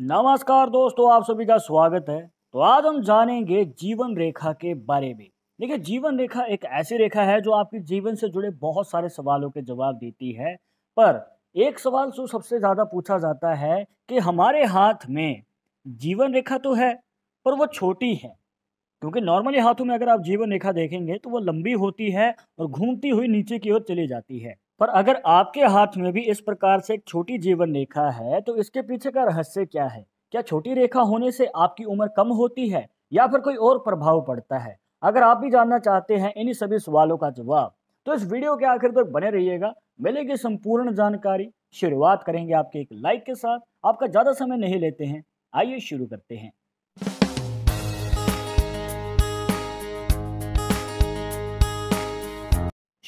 नमस्कार दोस्तों आप सभी का स्वागत है तो आज हम जानेंगे जीवन रेखा के बारे में देखिए जीवन रेखा एक ऐसी रेखा है जो आपके जीवन से जुड़े बहुत सारे सवालों के जवाब देती है पर एक सवाल जो सबसे ज़्यादा पूछा जाता है कि हमारे हाथ में जीवन रेखा तो है पर वो छोटी है क्योंकि नॉर्मली हाथों में अगर आप जीवन रेखा देखेंगे तो वो लंबी होती है और घूमती हुई नीचे की ओर चली जाती है पर अगर आपके हाथ में भी इस प्रकार से एक छोटी जीवन रेखा है तो इसके पीछे का रहस्य क्या है क्या छोटी रेखा होने से आपकी उम्र कम होती है या फिर कोई और प्रभाव पड़ता है अगर आप भी जानना चाहते हैं इन्हीं सभी सवालों का जवाब तो इस वीडियो के आखिर तक बने रहिएगा मिलेगी संपूर्ण जानकारी शुरुआत करेंगे आपके एक लाइक के साथ आपका ज़्यादा समय नहीं लेते हैं आइए शुरू करते हैं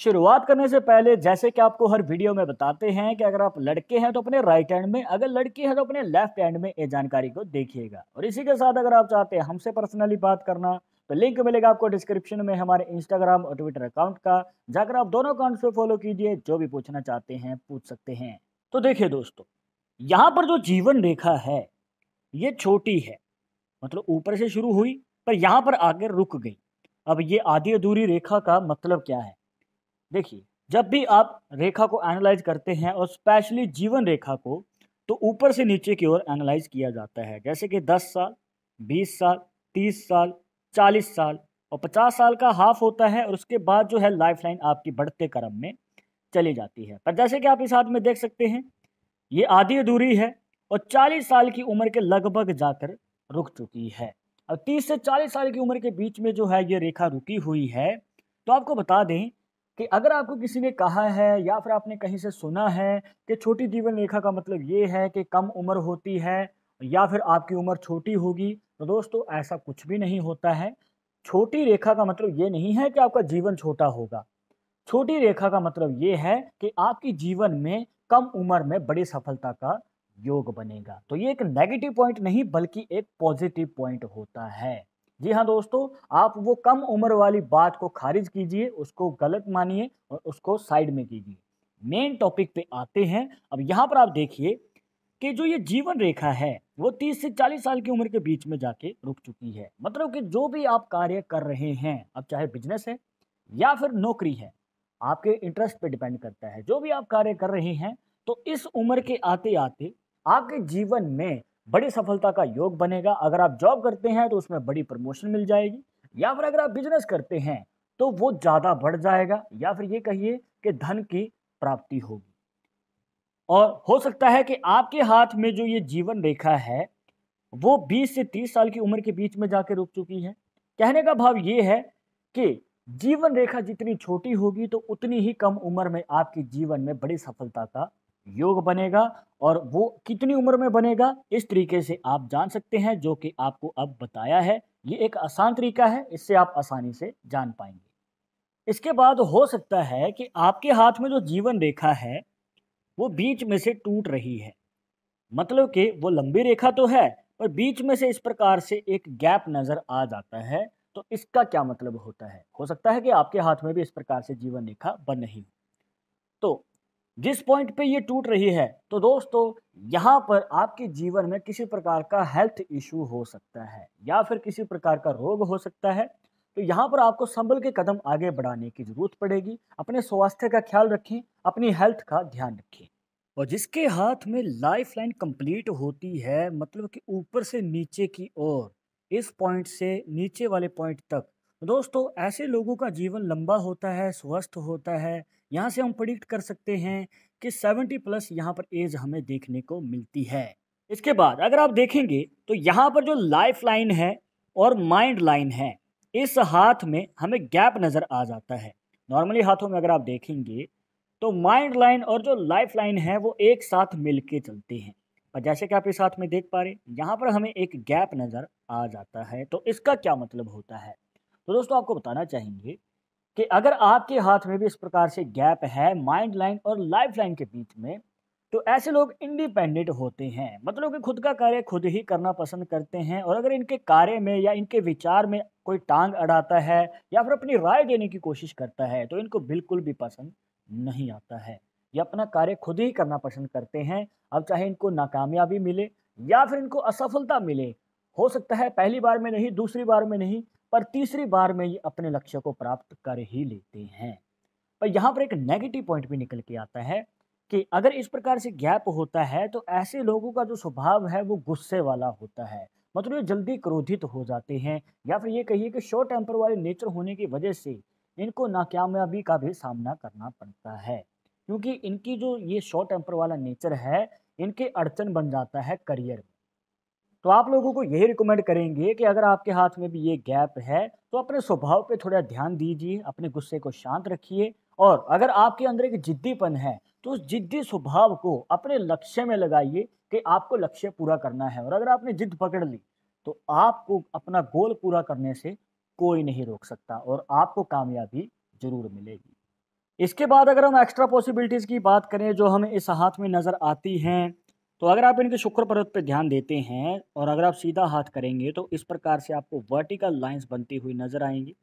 शुरुआत करने से पहले जैसे कि आपको हर वीडियो में बताते हैं कि अगर आप लड़के हैं तो अपने राइट हैंड में अगर लड़की है तो अपने लेफ्ट हैंड में ये जानकारी को देखिएगा और इसी के साथ अगर आप चाहते हैं हमसे पर्सनली बात करना तो लिंक मिलेगा आपको डिस्क्रिप्शन में हमारे इंस्टाग्राम और ट्विटर अकाउंट का जाकर आप दोनों अकाउंट से फॉलो कीजिए जो भी पूछना चाहते हैं पूछ सकते हैं तो देखिए दोस्तों यहाँ पर जो जीवन रेखा है ये छोटी है मतलब ऊपर से शुरू हुई पर यहाँ पर आगे रुक गई अब ये आधी अधूरी रेखा का मतलब क्या है देखिए जब भी आप रेखा को एनालाइज करते हैं और स्पेशली जीवन रेखा को तो ऊपर से नीचे की ओर एनालाइज किया जाता है जैसे कि 10 साल 20 साल 30 साल 40 साल और 50 साल का हाफ होता है और उसके बाद जो है लाइफ लाइन आपकी बढ़ते क्रम में चली जाती है पर जैसे कि आप इस हाथ में देख सकते हैं ये आधी अधूरी है और 40 साल की उम्र के लगभग जाकर रुक चुकी है अब 30 से 40 साल की उम्र के बीच में जो है ये रेखा रुकी हुई है तो आपको बता दें कि अगर आपको किसी ने कहा है या फिर आपने कहीं से सुना है कि छोटी जीवन रेखा का मतलब ये है कि कम उम्र होती है या फिर आपकी उम्र छोटी होगी तो दोस्तों ऐसा कुछ भी नहीं होता है छोटी रेखा का मतलब ये नहीं है कि आपका जीवन छोटा होगा छोटी रेखा का मतलब ये है कि आपकी जीवन में कम उम्र में बड़ी सफलता का योग बनेगा तो ये एक नेगेटिव पॉइंट नहीं बल्कि एक पॉजिटिव पॉइंट होता है जी हाँ दोस्तों आप वो कम उम्र वाली बात को खारिज कीजिए उसको गलत मानिए और उसको साइड में कीजिए मेन टॉपिक पे आते हैं अब यहाँ पर आप देखिए कि जो ये जीवन रेखा है वो 30 से 40 साल की उम्र के बीच में जाके रुक चुकी है मतलब कि जो भी आप कार्य कर रहे हैं अब चाहे बिजनेस है या फिर नौकरी है आपके इंटरेस्ट पे डिपेंड करता है जो भी आप कार्य कर रहे हैं तो इस उम्र के आते आते आपके जीवन में बड़ी सफलता का योग बनेगा अगर आप जॉब करते हैं तो उसमें बड़ी प्रमोशन मिल जाएगी या फिर अगर आप बिजनेस करते हैं तो वो ज़्यादा बढ़ जाएगा या फिर ये कहिए कि धन की प्राप्ति होगी और हो सकता है कि आपके हाथ में जो ये जीवन रेखा है वो 20 से 30 साल की उम्र के बीच में जाके रुक चुकी है कहने का भाव ये है कि जीवन रेखा जितनी छोटी होगी तो उतनी ही कम उम्र में आपके जीवन में बड़ी सफलता का योग बनेगा और वो कितनी उम्र में बनेगा इस तरीके से आप जान सकते हैं जो कि आपको अब बताया है ये एक आसान तरीका है इससे आप आसानी से जान पाएंगे इसके बाद हो सकता है कि आपके हाथ में जो जीवन रेखा है वो बीच में से टूट रही है मतलब कि वो लंबी रेखा तो है पर बीच में से इस प्रकार से एक गैप नज़र आ जाता है तो इसका क्या मतलब होता है हो सकता है कि आपके हाथ में भी इस प्रकार से जीवन रेखा बन रही तो जिस पॉइंट पे ये टूट रही है तो दोस्तों यहाँ पर आपके जीवन में किसी प्रकार का हेल्थ इशू हो सकता है या फिर किसी प्रकार का रोग हो सकता है तो यहाँ पर आपको संभल के कदम आगे बढ़ाने की ज़रूरत पड़ेगी अपने स्वास्थ्य का ख्याल रखें अपनी हेल्थ का ध्यान रखें और जिसके हाथ में लाइफ लाइन कंप्लीट होती है मतलब कि ऊपर से नीचे की ओर इस पॉइंट से नीचे वाले पॉइंट तक दोस्तों ऐसे लोगों का जीवन लंबा होता है स्वस्थ होता है यहाँ से हम प्रिडिक्ट कर सकते हैं कि 70 प्लस यहाँ पर एज हमें देखने को मिलती है इसके बाद अगर आप देखेंगे तो यहाँ पर जो लाइफ लाइन है और माइंड लाइन है इस हाथ में हमें गैप नज़र आ जाता है नॉर्मली हाथों में अगर आप देखेंगे तो माइंड लाइन और जो लाइफ लाइन है वो एक साथ मिल के चलते हैं और जैसे कि आप इस हाथ में देख पा रहे यहाँ पर हमें एक गैप नज़र आ जाता है तो इसका क्या मतलब होता है तो दोस्तों आपको बताना चाहेंगे कि अगर आपके हाथ में भी इस प्रकार से गैप है माइंड लाइन और लाइफ लाइन के बीच में तो ऐसे लोग इंडिपेंडेंट होते हैं मतलब कि खुद का कार्य खुद ही करना पसंद करते हैं और अगर इनके कार्य में या इनके विचार में कोई टांग अड़ाता है या फिर अपनी राय देने की कोशिश करता है तो इनको बिल्कुल भी पसंद नहीं आता है ये अपना कार्य खुद ही करना पसंद करते हैं अब चाहे इनको नाकामयाबी मिले या फिर इनको असफलता मिले हो सकता है पहली बार में नहीं दूसरी बार में नहीं पर तीसरी बार में ये अपने लक्ष्य को प्राप्त कर ही लेते हैं पर यहाँ पर एक नेगेटिव पॉइंट भी निकल के आता है कि अगर इस प्रकार से गैप होता है तो ऐसे लोगों का जो स्वभाव है वो गुस्से वाला होता है मतलब ये जल्दी क्रोधित हो जाते हैं या फिर ये कहिए कि शॉर्ट टेम्पर वाले नेचर होने की वजह से इनको नाकामयाबी का भी सामना करना पड़ता है क्योंकि इनकी जो ये शॉर्ट टेम्पर वाला नेचर है इनके अड़चन बन जाता है करियर में तो आप लोगों को यही रिकमेंड करेंगे कि अगर आपके हाथ में भी ये गैप है तो अपने स्वभाव पे थोड़ा ध्यान दीजिए अपने गुस्से को शांत रखिए और अगर आपके अंदर एक जिद्दीपन है तो उस जिद्दी स्वभाव को अपने लक्ष्य में लगाइए कि आपको लक्ष्य पूरा करना है और अगर आपने जिद पकड़ ली तो आपको अपना गोल पूरा करने से कोई नहीं रोक सकता और आपको कामयाबी जरूर मिलेगी इसके बाद अगर हम एक्स्ट्रा पॉसिबिलिटीज़ की बात करें जो हमें इस हाथ में नज़र आती हैं तो अगर आप इनके शुक्र पर्वत पर ध्यान देते हैं और अगर आप सीधा हाथ करेंगे तो इस प्रकार से आपको वर्टिकल लाइंस बनती हुई नज़र आएंगी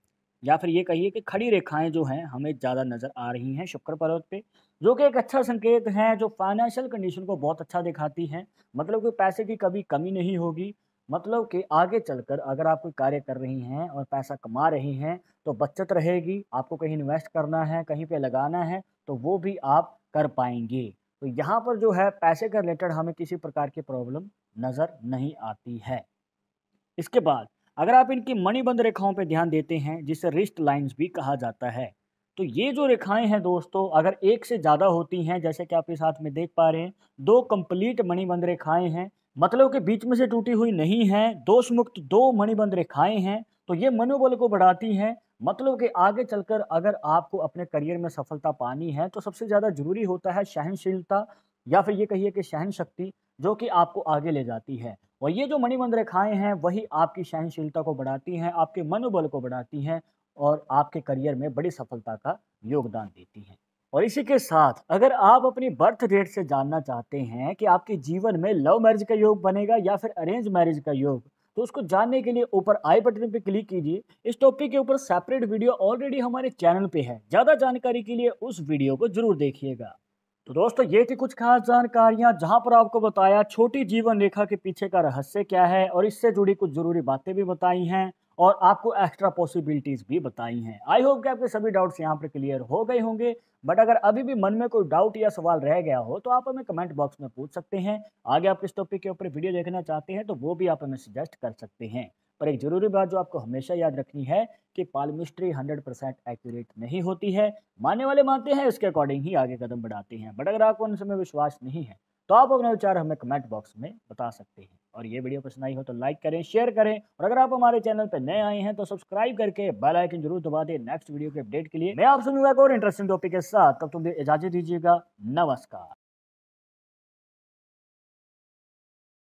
या फिर ये कहिए कि खड़ी रेखाएं जो हैं हमें ज़्यादा नज़र आ रही हैं शुक्र पर्वत पे जो कि एक अच्छा संकेत है जो फाइनेंशियल कंडीशन को बहुत अच्छा दिखाती हैं मतलब कि पैसे की कभी कमी नहीं होगी मतलब कि आगे चलकर अगर आप कोई कार्य कर रही हैं और पैसा कमा रही हैं तो बचत रहेगी आपको कहीं इन्वेस्ट करना है कहीं पे लगाना है तो वो भी आप कर पाएंगे तो यहाँ पर जो है पैसे के रिलेटेड हमें किसी प्रकार की प्रॉब्लम नज़र नहीं आती है इसके बाद अगर आप इनकी मणिबंध रेखाओं पर ध्यान देते हैं जिसे रिस्ट लाइंस भी कहा जाता है तो ये जो रेखाएं हैं दोस्तों अगर एक से ज़्यादा होती हैं जैसे कि आप इस हाथ में देख पा रहे हैं दो कंप्लीट मणिबंध रेखाएं हैं मतलब कि बीच में से टूटी हुई नहीं है दोष मुक्त दो मणिबंध रेखाएं हैं तो ये मनोबल को बढ़ाती हैं मतलब कि आगे चलकर अगर आपको अपने करियर में सफलता पानी है तो सबसे ज़्यादा जरूरी होता है सहनशीलता या फिर ये कहिए कि सहन शक्ति जो कि आपको आगे ले जाती है और ये जो मणिमंद रेखाएं हैं वही आपकी सहनशीलता को बढ़ाती हैं आपके मनोबल को बढ़ाती हैं और आपके करियर में बड़ी सफलता का योगदान देती हैं और इसी के साथ अगर आप अपनी बर्थ डेट से जानना चाहते हैं कि आपके जीवन में लव मैरिज का योग बनेगा या फिर अरेंज मैरिज का योग तो उसको जानने के लिए ऊपर आई बटन पर क्लिक कीजिए इस टॉपिक के ऊपर सेपरेट वीडियो ऑलरेडी हमारे चैनल पे है ज़्यादा जानकारी के लिए उस वीडियो को जरूर देखिएगा तो दोस्तों ये थी कुछ खास जानकारियां जहां पर आपको बताया छोटी जीवन रेखा के पीछे का रहस्य क्या है और इससे जुड़ी कुछ जरूरी बातें भी बताई हैं और आपको एक्स्ट्रा पॉसिबिलिटीज़ भी बताई हैं आई होप कि आपके सभी डाउट्स यहाँ पर क्लियर हो गए होंगे बट अगर अभी भी मन में कोई डाउट या सवाल रह गया हो तो आप हमें कमेंट बॉक्स में पूछ सकते हैं आगे आप किस टॉपिक के ऊपर वीडियो देखना चाहते हैं तो वो भी आप हमें सजेस्ट कर सकते हैं पर एक जरूरी बात जो आपको हमेशा याद रखनी है कि पालमिस्ट्री 100 परसेंट एक्यूरेट नहीं होती है मानने वाले मानते हैं उसके अकॉर्डिंग ही आगे कदम बढ़ाते हैं बट अगर आपको उन समय विश्वास नहीं है तो आप अपना विचार हमें कमेंट बॉक्स में बता सकते हैं और ये वीडियो पसंद आई हो तो लाइक करें शेयर करें और अगर आप हमारे चैनल पर नए आए हैं तो सब्सक्राइब करके बेल आइकन जरूर दबा दें नेक्स्ट वीडियो के अपडेट के लिए मैं आपसे मिलूंगा एक और इंटरेस्टिंग टॉपिक के साथ तब तुम इजाजत दीजिएगा नमस्कार